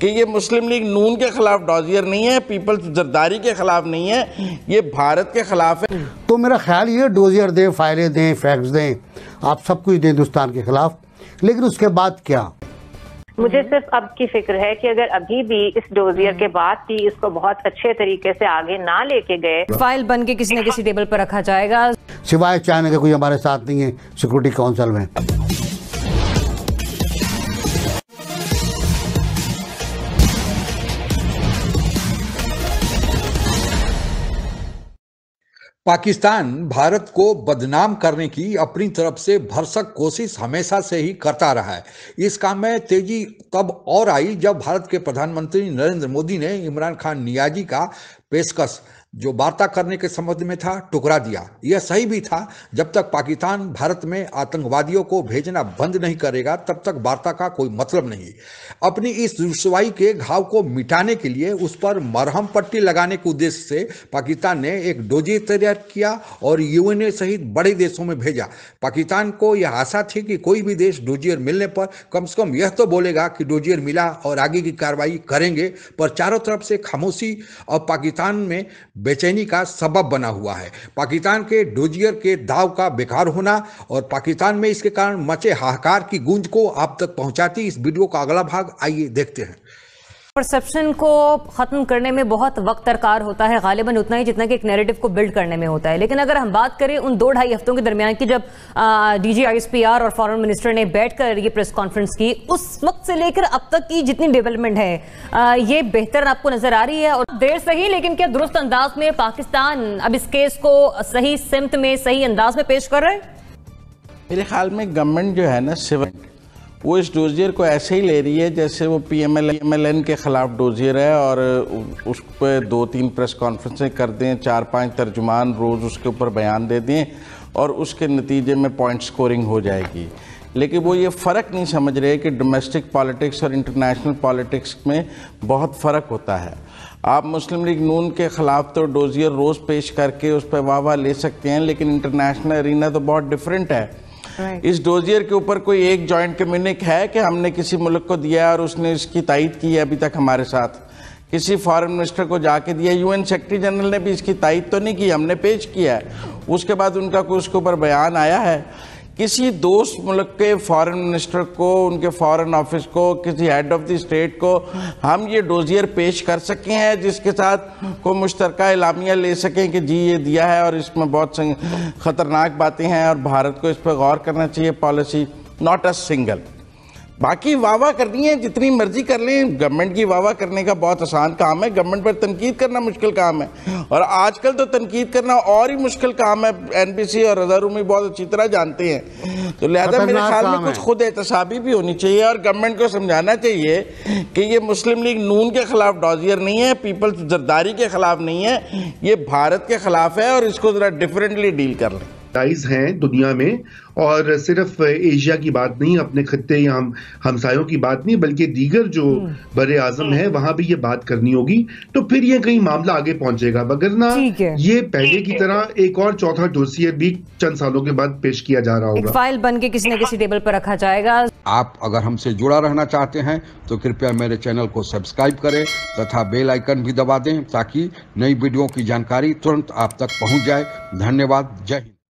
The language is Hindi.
कि ये मुस्लिम लीग नून के खिलाफ डॉजियर नहीं है पीपल्स जरदारी के खिलाफ नहीं है ये भारत के खिलाफ है तो मेरा ख्याल ये डोजियर दें फाइलें दें फैक्ट्स दें आप सब कुछ दें हिंदुस्तान के खिलाफ लेकिन उसके बाद क्या मुझे सिर्फ अब की फिक्र है कि अगर अभी भी इस डोजियर के बाद भी इसको बहुत अच्छे तरीके से आगे ना लेके गए फाइल बन के किसी न किसी टेबल पर रखा जाएगा सिवाय चाइना के कोई हमारे साथ नहीं है सिक्योरिटी काउंसिल में पाकिस्तान भारत को बदनाम करने की अपनी तरफ से भरसक कोशिश हमेशा से ही करता रहा है इस काम में तेजी तब और आई जब भारत के प्रधानमंत्री नरेंद्र मोदी ने इमरान खान नियाजी का पेशकश जो वार्ता करने के संबंध में था टुकरा दिया यह सही भी था जब तक पाकिस्तान भारत में आतंकवादियों को भेजना बंद नहीं करेगा तब तक वार्ता का कोई मतलब नहीं अपनी इस रुसवाई के घाव को मिटाने के लिए उस पर मरहम पट्टी लगाने के उद्देश्य से पाकिस्तान ने एक डोजे तैयार किया और यूएनए सहित बड़े देशों में भेजा पाकिस्तान को यह आशा थी कि कोई भी देश डोजियर मिलने पर कम से कम यह तो बोलेगा कि डोजियर मिला और आगे की कार्रवाई करेंगे पर चारों तरफ से खामोशी और पाकिस्तान में बेचैनी का सबब बना हुआ है पाकिस्तान के डोजियर के दाव का बेकार होना और पाकिस्तान में इसके कारण मचे हाहाकार की गूंज को आप तक पहुंचाती इस वीडियो का अगला भाग आइए देखते हैं परसेप्शन को ख़त्म करने में बहुत वक्त दरकार होता है गालिबा उतना ही जितना कि एक नेरेटिव को बिल्ड करने में होता है लेकिन अगर हम बात करें उन दो ढाई हफ्तों के दरमियान की जब D G I S P R और फॉरेन मिनिस्टर ने बैठ कर ये प्रेस कॉन्फ्रेंस की उस वक्त से लेकर अब तक की जितनी डेवलपमेंट है आ, ये बेहतर आपको नज़र आ रही है और देर सही लेकिन क्या दुरुस्त अंदाज में पाकिस्तान अब इस केस को सही सिमत में सही अंदाज में पेश कर रहे हैं मेरे ख्याल में गवर्नमेंट जो है ना सिविल वो इस डोजियर को ऐसे ही ले रही है जैसे वो पी एम एल के ख़िलाफ़ डोजियर है और उस पर दो तीन प्रेस कॉन्फ्रेंसें कर दें चार पांच तर्जुमान रोज़ उसके ऊपर बयान दे दें और उसके नतीजे में पॉइंट स्कोरिंग हो जाएगी लेकिन वो ये फ़र्क नहीं समझ रहे कि डोमेस्टिक पॉलिटिक्स और इंटरनेशनल पॉलिटिक्स में बहुत फ़र्क होता है आप मुस्लिम लीग नून के ख़िलाफ़ तो डोजियर रोज़ पेश करके उस पर वाह वाह ले सकते हैं लेकिन इंटरनेशनल अरीना तो बहुत डिफरेंट है इस डोजियर के ऊपर कोई एक जॉइंट कम्यूनिक है कि हमने किसी मुल्क को दिया और उसने इसकी तायद की है अभी तक हमारे साथ किसी फॉरेन मिनिस्टर को जाके दिया यूएन सेक्रेटरी जनरल ने भी इसकी तायद तो नहीं की हमने पेश किया है उसके बाद उनका कोई उसके ऊपर बयान आया है किसी दोस्त मुल्क के फॉरेन मिनिस्टर को उनके फॉरेन ऑफिस को किसी हेड ऑफ द स्टेट को हम ये डोजियर पेश कर सके हैं जिसके साथ को मुश्तर इलामिया ले सकें कि जी ये दिया है और इसमें बहुत ख़तरनाक बातें हैं और भारत को इस पर गौर करना चाहिए पॉलिसी नॉट अ सिंगल बाकी वाह करनी है जितनी मर्जी कर लें गवर्नमेंट की वाह करने का बहुत आसान काम है गवर्नमेंट पर तनकीद करना मुश्किल काम है और आजकल तो तनकीद करना और ही मुश्किल काम है एन सी और रजारूमी बहुत अच्छी तरह जानते हैं तो लिहाजा मेरे ख्याल में कुछ खुद एहतसाबी भी होनी चाहिए और गवर्नमेंट को समझाना चाहिए कि ये मुस्लिम लीग नून के खिलाफ डॉजियर नहीं है पीपल्स जरदारी के खिलाफ नहीं है ये भारत के खिलाफ है और इसको ज़रा डिफरेंटली डील कर लें प्राइज हैं दुनिया में और सिर्फ एशिया की बात नहीं अपने खत्ते या हम हमसायों की बात नहीं बल्कि दीगर जो बर आजम है वहां भी ये बात करनी होगी तो फिर ये कहीं मामला आगे पहुंचेगा ना ये पहले की तरह एक और चौथा डोसियर भी चंद सालों के बाद पेश किया जा रहा होगा फाइल बन के किसी न किसी टेबल पर रखा जाएगा आप अगर हमसे जुड़ा रहना चाहते हैं तो कृपया मेरे चैनल को सब्सक्राइब करें तथा बेल आइकन भी दबा दें ताकि नई वीडियो की जानकारी तुरंत आप तक पहुंच जाए धन्यवाद जय हिंद